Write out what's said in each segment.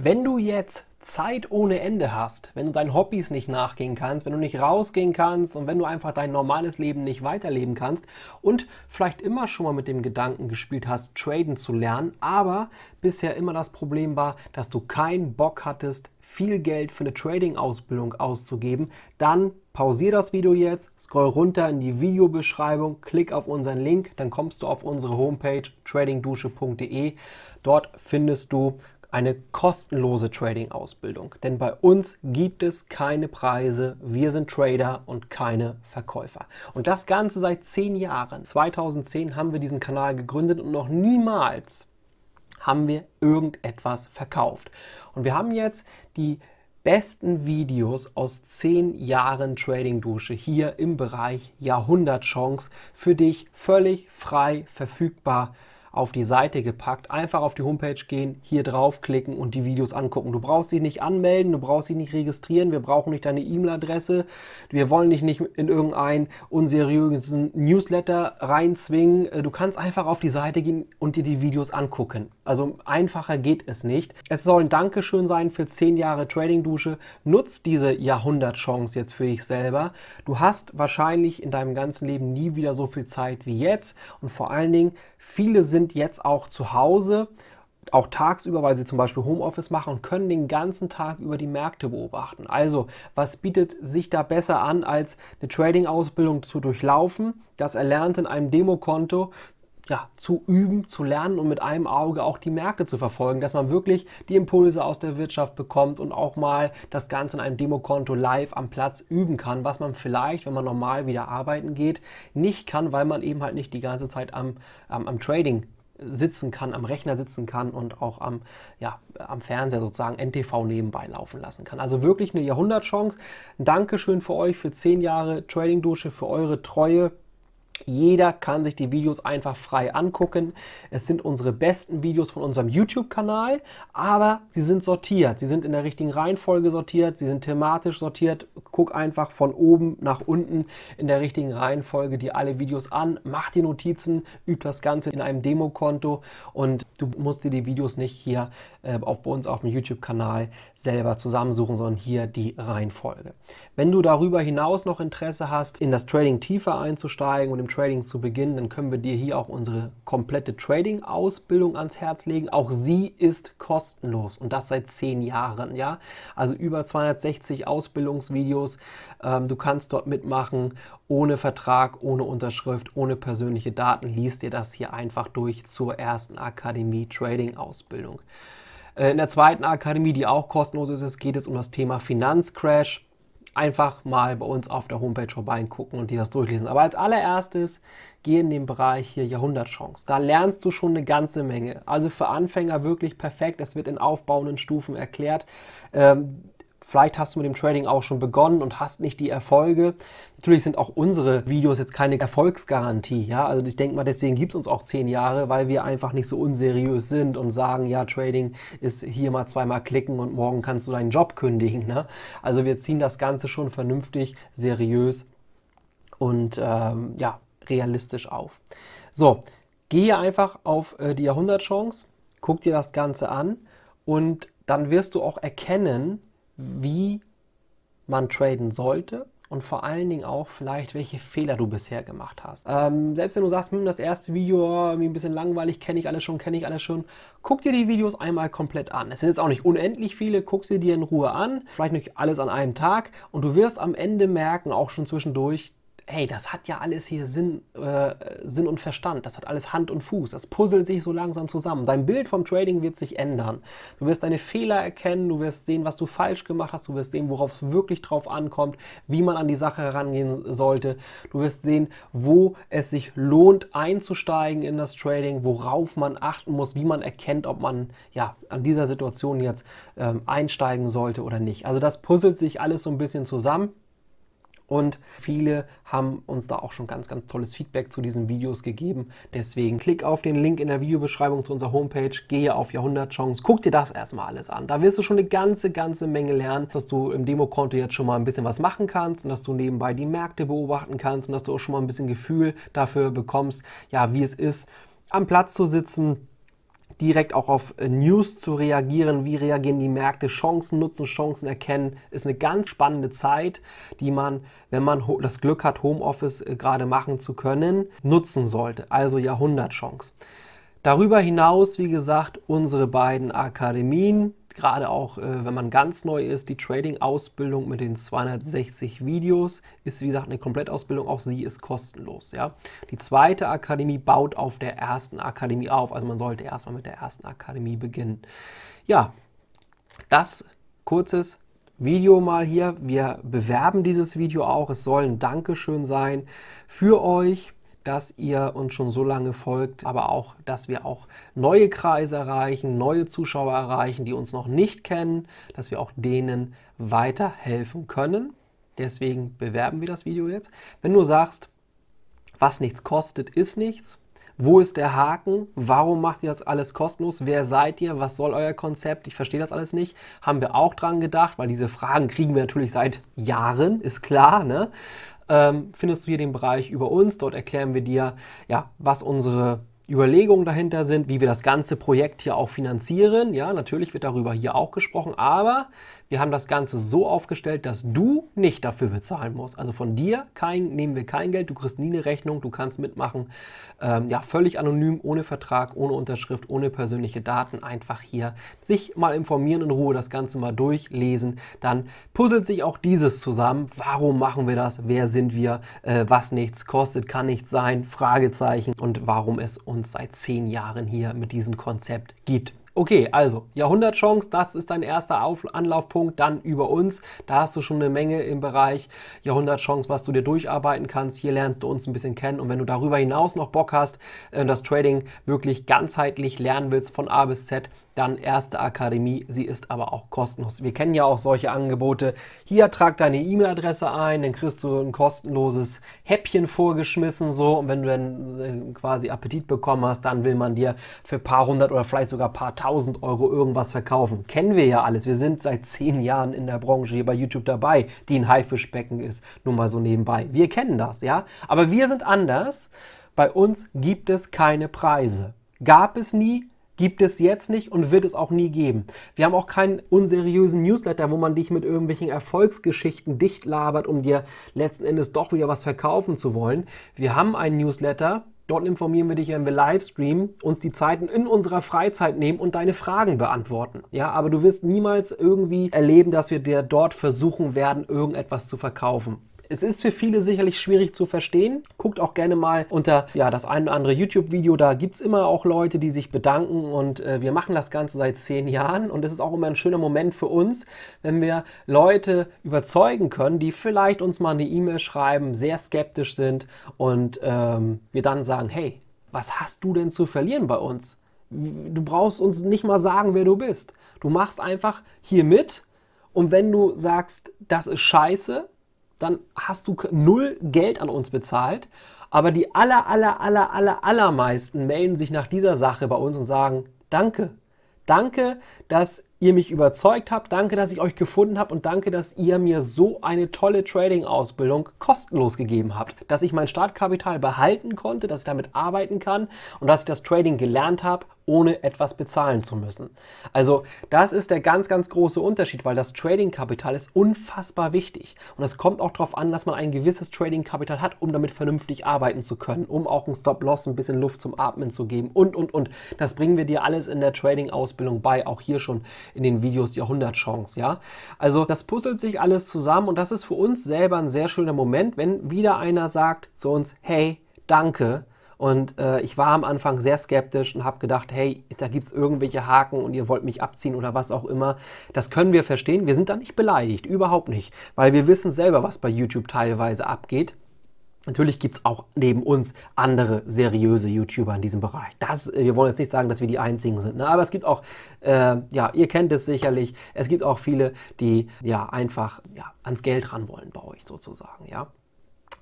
Wenn du jetzt Zeit ohne Ende hast, wenn du deinen Hobbys nicht nachgehen kannst, wenn du nicht rausgehen kannst und wenn du einfach dein normales Leben nicht weiterleben kannst und vielleicht immer schon mal mit dem Gedanken gespielt hast, traden zu lernen, aber bisher immer das Problem war, dass du keinen Bock hattest, viel Geld für eine Trading-Ausbildung auszugeben, dann pausier das Video jetzt, scroll runter in die Videobeschreibung, klick auf unseren Link, dann kommst du auf unsere Homepage tradingdusche.de. Dort findest du eine kostenlose Trading-Ausbildung, denn bei uns gibt es keine Preise, wir sind Trader und keine Verkäufer. Und das Ganze seit zehn Jahren. 2010 haben wir diesen Kanal gegründet und noch niemals haben wir irgendetwas verkauft. Und wir haben jetzt die besten Videos aus zehn Jahren Trading-Dusche hier im Bereich Jahrhundertchance für dich völlig frei verfügbar auf die Seite gepackt. Einfach auf die Homepage gehen, hier draufklicken und die Videos angucken. Du brauchst dich nicht anmelden, du brauchst dich nicht registrieren, wir brauchen nicht deine E-Mail-Adresse, wir wollen dich nicht in irgendeinen unseriösen Newsletter reinzwingen. Äh, du kannst einfach auf die Seite gehen und dir die Videos angucken. Also einfacher geht es nicht. Es soll ein Dankeschön sein für 10 Jahre Trading-Dusche. Nutz diese Jahrhundertchance jetzt für dich selber. Du hast wahrscheinlich in deinem ganzen Leben nie wieder so viel Zeit wie jetzt und vor allen Dingen Viele sind jetzt auch zu Hause, auch tagsüber, weil sie zum Beispiel Homeoffice machen und können den ganzen Tag über die Märkte beobachten. Also, was bietet sich da besser an, als eine Trading-Ausbildung zu durchlaufen, das erlernt in einem Demokonto ja, zu üben, zu lernen und mit einem Auge auch die Märkte zu verfolgen, dass man wirklich die Impulse aus der Wirtschaft bekommt und auch mal das Ganze in einem Demokonto live am Platz üben kann, was man vielleicht, wenn man normal wieder arbeiten geht, nicht kann, weil man eben halt nicht die ganze Zeit am, am, am Trading sitzen kann, am Rechner sitzen kann und auch am, ja, am Fernseher sozusagen NTV nebenbei laufen lassen kann. Also wirklich eine Jahrhundertchance. Dankeschön für euch, für zehn Jahre Trading-Dusche, für eure Treue. Jeder kann sich die Videos einfach frei angucken. Es sind unsere besten Videos von unserem YouTube-Kanal, aber sie sind sortiert. Sie sind in der richtigen Reihenfolge sortiert, sie sind thematisch sortiert. Guck einfach von oben nach unten in der richtigen Reihenfolge dir alle Videos an, mach die Notizen, üb das Ganze in einem Demokonto und du musst dir die Videos nicht hier äh, auch bei uns auf dem YouTube-Kanal selber zusammensuchen, sondern hier die Reihenfolge. Wenn du darüber hinaus noch Interesse hast, in das Trading tiefer einzusteigen und im Trading zu beginnen, dann können wir dir hier auch unsere komplette Trading-Ausbildung ans Herz legen. Auch sie ist kostenlos und das seit zehn Jahren, ja. Also über 260 Ausbildungsvideos. Ähm, du kannst dort mitmachen ohne Vertrag, ohne Unterschrift, ohne persönliche Daten. Lies dir das hier einfach durch zur ersten Akademie Trading-Ausbildung. Äh, in der zweiten Akademie, die auch kostenlos ist, geht es um das Thema Finanzcrash einfach mal bei uns auf der Homepage vorbeigucken und dir das durchlesen. Aber als allererstes geh in den Bereich hier Jahrhundertchance. Da lernst du schon eine ganze Menge. Also für Anfänger wirklich perfekt. Es wird in aufbauenden Stufen erklärt. Ähm, Vielleicht hast du mit dem Trading auch schon begonnen und hast nicht die Erfolge. Natürlich sind auch unsere Videos jetzt keine Erfolgsgarantie. Ja? Also ich denke mal, deswegen gibt es uns auch zehn Jahre, weil wir einfach nicht so unseriös sind und sagen, ja, Trading ist hier mal zweimal klicken und morgen kannst du deinen Job kündigen. Ne? Also wir ziehen das Ganze schon vernünftig, seriös und ähm, ja, realistisch auf. So, gehe einfach auf äh, die Jahrhundertchance, guck dir das Ganze an und dann wirst du auch erkennen, wie man traden sollte und vor allen Dingen auch vielleicht, welche Fehler du bisher gemacht hast. Ähm, selbst wenn du sagst, hm, das erste Video oh, irgendwie ein bisschen langweilig, kenne ich alles schon, kenne ich alles schon, guck dir die Videos einmal komplett an. Es sind jetzt auch nicht unendlich viele, guck sie dir in Ruhe an, vielleicht nicht alles an einem Tag und du wirst am Ende merken, auch schon zwischendurch, hey, das hat ja alles hier Sinn, äh, Sinn und Verstand, das hat alles Hand und Fuß, das puzzelt sich so langsam zusammen. Dein Bild vom Trading wird sich ändern. Du wirst deine Fehler erkennen, du wirst sehen, was du falsch gemacht hast, du wirst sehen, worauf es wirklich drauf ankommt, wie man an die Sache herangehen sollte. Du wirst sehen, wo es sich lohnt einzusteigen in das Trading, worauf man achten muss, wie man erkennt, ob man ja an dieser Situation jetzt ähm, einsteigen sollte oder nicht. Also das puzzelt sich alles so ein bisschen zusammen. Und viele haben uns da auch schon ganz, ganz tolles Feedback zu diesen Videos gegeben. Deswegen klick auf den Link in der Videobeschreibung zu unserer Homepage, gehe auf Jahrhundertchance, guck dir das erstmal alles an. Da wirst du schon eine ganze, ganze Menge lernen, dass du im Demokonto jetzt schon mal ein bisschen was machen kannst und dass du nebenbei die Märkte beobachten kannst und dass du auch schon mal ein bisschen Gefühl dafür bekommst, ja, wie es ist, am Platz zu sitzen, direkt auch auf äh, News zu reagieren, wie reagieren die Märkte, Chancen nutzen, Chancen erkennen, ist eine ganz spannende Zeit, die man, wenn man das Glück hat, Homeoffice äh, gerade machen zu können, nutzen sollte. Also Jahrhundertchance. Darüber hinaus, wie gesagt, unsere beiden Akademien, gerade auch, äh, wenn man ganz neu ist, die Trading-Ausbildung mit den 260 Videos ist, wie gesagt, eine Komplettausbildung. Auch sie ist kostenlos. Ja? Die zweite Akademie baut auf der ersten Akademie auf. Also man sollte erstmal mit der ersten Akademie beginnen. Ja, das kurzes Video mal hier. Wir bewerben dieses Video auch. Es soll ein Dankeschön sein für euch dass ihr uns schon so lange folgt, aber auch, dass wir auch neue Kreise erreichen, neue Zuschauer erreichen, die uns noch nicht kennen, dass wir auch denen weiterhelfen können. Deswegen bewerben wir das Video jetzt. Wenn du sagst, was nichts kostet, ist nichts. Wo ist der Haken? Warum macht ihr das alles kostenlos? Wer seid ihr? Was soll euer Konzept? Ich verstehe das alles nicht. Haben wir auch dran gedacht, weil diese Fragen kriegen wir natürlich seit Jahren, ist klar. Ne? ähm, findest du hier den Bereich über uns. Dort erklären wir dir, ja, was unsere Überlegungen dahinter sind, wie wir das ganze Projekt hier auch finanzieren. Ja, natürlich wird darüber hier auch gesprochen, aber wir haben das Ganze so aufgestellt, dass du nicht dafür bezahlen musst. Also von dir kein, nehmen wir kein Geld, du kriegst nie eine Rechnung, du kannst mitmachen. Ähm, ja, völlig anonym, ohne Vertrag, ohne Unterschrift, ohne persönliche Daten. Einfach hier sich mal informieren in Ruhe, das Ganze mal durchlesen. Dann puzzelt sich auch dieses zusammen. Warum machen wir das? Wer sind wir? Äh, was nichts kostet, kann nichts sein? Fragezeichen. Und warum es uns seit zehn Jahren hier mit diesem Konzept gibt. Okay, also Jahrhundertchance, das ist dein erster Auf Anlaufpunkt, dann über uns. Da hast du schon eine Menge im Bereich Jahrhundertchance, was du dir durcharbeiten kannst. Hier lernst du uns ein bisschen kennen und wenn du darüber hinaus noch Bock hast, äh, das Trading wirklich ganzheitlich lernen willst von A bis Z, dann Erste Akademie. Sie ist aber auch kostenlos. Wir kennen ja auch solche Angebote. Hier trag deine E-Mail-Adresse ein, dann kriegst du ein kostenloses Häppchen vorgeschmissen. So, und wenn du dann äh, quasi Appetit bekommen hast, dann will man dir für ein paar hundert oder vielleicht sogar ein paar tausend Euro irgendwas verkaufen. Kennen wir ja alles. Wir sind seit zehn Jahren in der Branche hier bei YouTube dabei, die ein Haifischbecken ist. Nur mal so nebenbei. Wir kennen das, ja. Aber wir sind anders. Bei uns gibt es keine Preise. Gab es nie, gibt es jetzt nicht und wird es auch nie geben. Wir haben auch keinen unseriösen Newsletter, wo man dich mit irgendwelchen Erfolgsgeschichten dicht labert, um dir letzten Endes doch wieder was verkaufen zu wollen. Wir haben einen Newsletter, Dort informieren wir dich, wenn wir live uns die Zeiten in unserer Freizeit nehmen und deine Fragen beantworten. Ja, aber du wirst niemals irgendwie erleben, dass wir dir dort versuchen werden, irgendetwas zu verkaufen. Es ist für viele sicherlich schwierig zu verstehen. Guckt auch gerne mal unter ja, das ein oder andere YouTube-Video. Da gibt es immer auch Leute, die sich bedanken. Und äh, wir machen das Ganze seit zehn Jahren. Und es ist auch immer ein schöner Moment für uns, wenn wir Leute überzeugen können, die vielleicht uns mal eine E-Mail schreiben, sehr skeptisch sind. Und ähm, wir dann sagen, hey, was hast du denn zu verlieren bei uns? Du brauchst uns nicht mal sagen, wer du bist. Du machst einfach hier mit. Und wenn du sagst, das ist scheiße, dann hast du null Geld an uns bezahlt. Aber die aller, aller, aller, aller, allermeisten melden sich nach dieser Sache bei uns und sagen, danke. Danke, dass ihr mich überzeugt habt. Danke, dass ich euch gefunden habe und danke, dass ihr mir so eine tolle Trading-Ausbildung kostenlos gegeben habt. Dass ich mein Startkapital behalten konnte, dass ich damit arbeiten kann und dass ich das Trading gelernt habe ohne etwas bezahlen zu müssen. Also das ist der ganz, ganz große Unterschied, weil das Trading-Kapital ist unfassbar wichtig. Und es kommt auch darauf an, dass man ein gewisses Trading-Kapital hat, um damit vernünftig arbeiten zu können, um auch einen Stop-Loss ein bisschen Luft zum Atmen zu geben und, und, und. Das bringen wir dir alles in der Trading-Ausbildung bei, auch hier schon in den Videos die 100 Chance, ja. Also das puzzelt sich alles zusammen und das ist für uns selber ein sehr schöner Moment, wenn wieder einer sagt zu uns, hey, danke, und äh, ich war am Anfang sehr skeptisch und habe gedacht, hey, da gibt es irgendwelche Haken und ihr wollt mich abziehen oder was auch immer. Das können wir verstehen. Wir sind da nicht beleidigt, überhaupt nicht, weil wir wissen selber, was bei YouTube teilweise abgeht. Natürlich gibt es auch neben uns andere seriöse YouTuber in diesem Bereich. Das, äh, wir wollen jetzt nicht sagen, dass wir die einzigen sind, ne? aber es gibt auch, äh, ja, ihr kennt es sicherlich, es gibt auch viele, die ja einfach ja, ans Geld ran wollen bei euch sozusagen, ja.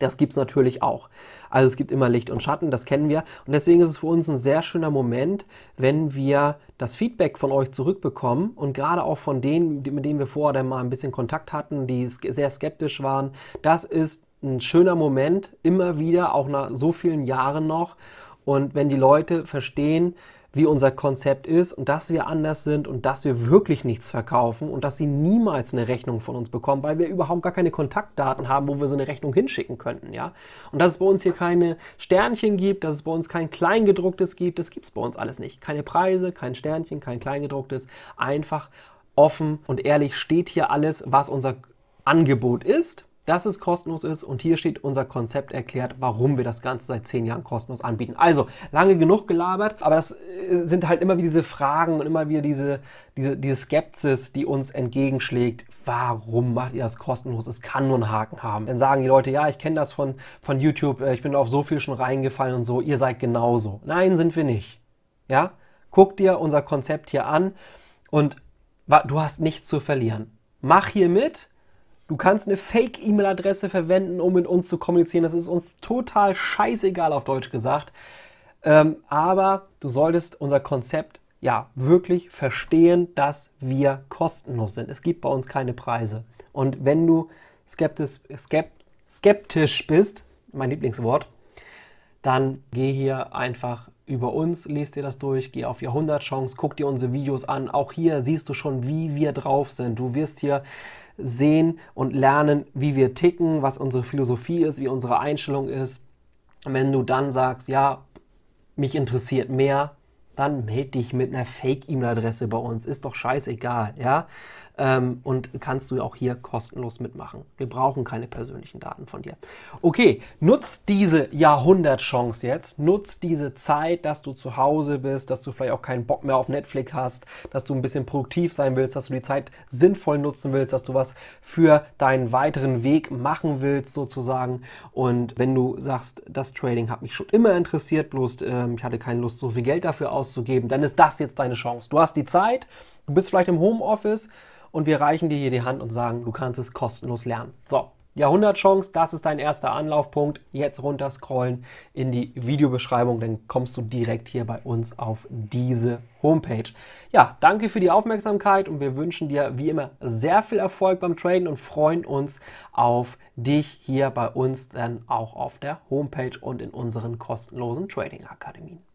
Das gibt es natürlich auch. Also es gibt immer Licht und Schatten, das kennen wir. Und deswegen ist es für uns ein sehr schöner Moment, wenn wir das Feedback von euch zurückbekommen und gerade auch von denen, mit denen wir vorher dann mal ein bisschen Kontakt hatten, die sehr skeptisch waren. Das ist ein schöner Moment, immer wieder, auch nach so vielen Jahren noch. Und wenn die Leute verstehen, wie unser Konzept ist und dass wir anders sind und dass wir wirklich nichts verkaufen und dass sie niemals eine Rechnung von uns bekommen, weil wir überhaupt gar keine Kontaktdaten haben, wo wir so eine Rechnung hinschicken könnten, ja. Und dass es bei uns hier keine Sternchen gibt, dass es bei uns kein Kleingedrucktes gibt, das gibt es bei uns alles nicht. Keine Preise, kein Sternchen, kein Kleingedrucktes, einfach offen und ehrlich steht hier alles, was unser Angebot ist dass es kostenlos ist und hier steht unser Konzept erklärt, warum wir das Ganze seit zehn Jahren kostenlos anbieten. Also, lange genug gelabert, aber das äh, sind halt immer wieder diese Fragen und immer wieder diese, diese, diese Skepsis, die uns entgegenschlägt. Warum macht ihr das kostenlos? Es kann nur einen Haken haben. Dann sagen die Leute, ja, ich kenne das von, von YouTube, äh, ich bin auf so viel schon reingefallen und so, ihr seid genauso. Nein, sind wir nicht. Ja? Guck dir unser Konzept hier an und du hast nichts zu verlieren. Mach hier mit Du kannst eine Fake-E-Mail-Adresse verwenden, um mit uns zu kommunizieren. Das ist uns total scheißegal, auf Deutsch gesagt. Ähm, aber du solltest unser Konzept ja wirklich verstehen, dass wir kostenlos sind. Es gibt bei uns keine Preise. Und wenn du skeptisch, skeptisch bist, mein Lieblingswort, dann geh hier einfach über uns, lest dir das durch, geh auf Jahrhundertchance, guck dir unsere Videos an. Auch hier siehst du schon, wie wir drauf sind. Du wirst hier sehen und lernen, wie wir ticken, was unsere Philosophie ist, wie unsere Einstellung ist. Wenn du dann sagst, ja, mich interessiert mehr, dann melde dich mit einer Fake-E-Mail-Adresse bei uns. Ist doch scheißegal, ja ähm, und kannst du auch hier kostenlos mitmachen. Wir brauchen keine persönlichen Daten von dir. Okay, nutz diese Jahrhundertchance jetzt. Nutz diese Zeit, dass du zu Hause bist, dass du vielleicht auch keinen Bock mehr auf Netflix hast, dass du ein bisschen produktiv sein willst, dass du die Zeit sinnvoll nutzen willst, dass du was für deinen weiteren Weg machen willst sozusagen. Und wenn du sagst, das Trading hat mich schon immer interessiert, bloß ähm, ich hatte keine Lust, so viel Geld dafür auszugeben, dann ist das jetzt deine Chance. Du hast die Zeit, du bist vielleicht im Homeoffice, und wir reichen dir hier die Hand und sagen, du kannst es kostenlos lernen. So, Jahrhundertchance, das ist dein erster Anlaufpunkt. Jetzt runterscrollen in die Videobeschreibung, dann kommst du direkt hier bei uns auf diese Homepage. Ja, danke für die Aufmerksamkeit und wir wünschen dir wie immer sehr viel Erfolg beim Traden und freuen uns auf dich hier bei uns dann auch auf der Homepage und in unseren kostenlosen Trading Akademien.